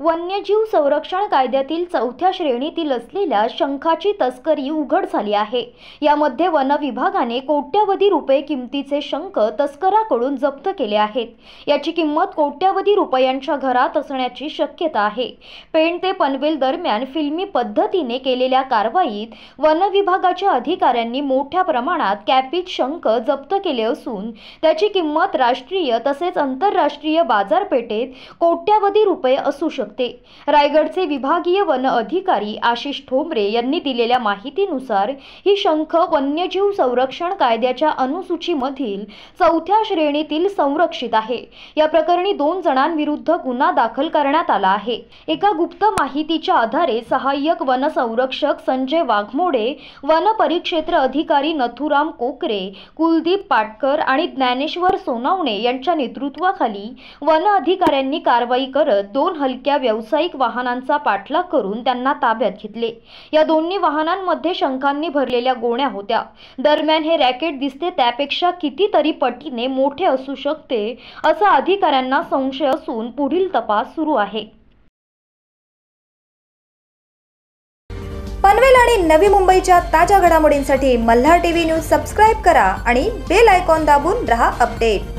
वन्यजीव संरक्षण कायद्यातील चौथ्या श्रेणीतील असलेल्या शंखाची तस्करी उघड झाली आहे यामध्ये वन विभागाने कोट्यावधी रुपये किमतीचे शंख तस्कराकडून जप्त केले आहेत याची किंमत कोट्यावधी रुपयांच्या घरात असण्याची शक्यता आहे पेण ते पनवेल दरम्यान फिल्मी पद्धतीने केलेल्या कारवाईत वन विभागाच्या अधिकाऱ्यांनी मोठ्या प्रमाणात कॅपिट शंख जप्त केले असून त्याची किंमत राष्ट्रीय तसेच आंतरराष्ट्रीय बाजारपेठेत कोट्यवधी रुपये असू शकते शकते रायगडचे विभागीय वन अधिकारी आशिष ठोंबरे यांनी दिलेल्या माहितीनुसार ही शंख वन्यजीव संरक्षण कायद्याच्या अनुसूचीमधील चौथ्या श्रेणीतील संरक्षित आहे या प्रकरणी दोन जणांविरुद्ध गुन्हा दाखल करण्यात आला आहे एका गुप्त माहितीच्या आधारे सहाय्यक संरक्षक संजय वाघमोडे वन परिक्षेत्र अधिकारी नथुराम कोकरे कुलदीप पाटकर आणि ज्ञानेश्वर सोनावणे यांच्या नेतृत्वाखाली वन अधिकाऱ्यांनी कारवाई करत दोन हलक्या असलेल्या व्यावसायिक वाहनांचा पाठलाग करून त्यांना ताब्यात घेतले या दोन्ही वाहनांमध्ये शंखांनी भरलेल्या गोण्या होत्या दरम्यान हे रॅकेट दिसते त्यापेक्षा कितीतरी पटीने मोठे असू शकते असा अधिकाऱ्यांना संशय असून पुढील तपास सुरू आहे पनवेल आणि नवी मुंबईच्या ताज्या घडामोडींसाठी मल्हार टीव्ही न्यूज सबस्क्राईब करा आणि बेल आयकॉन दाबून रहा अपडेट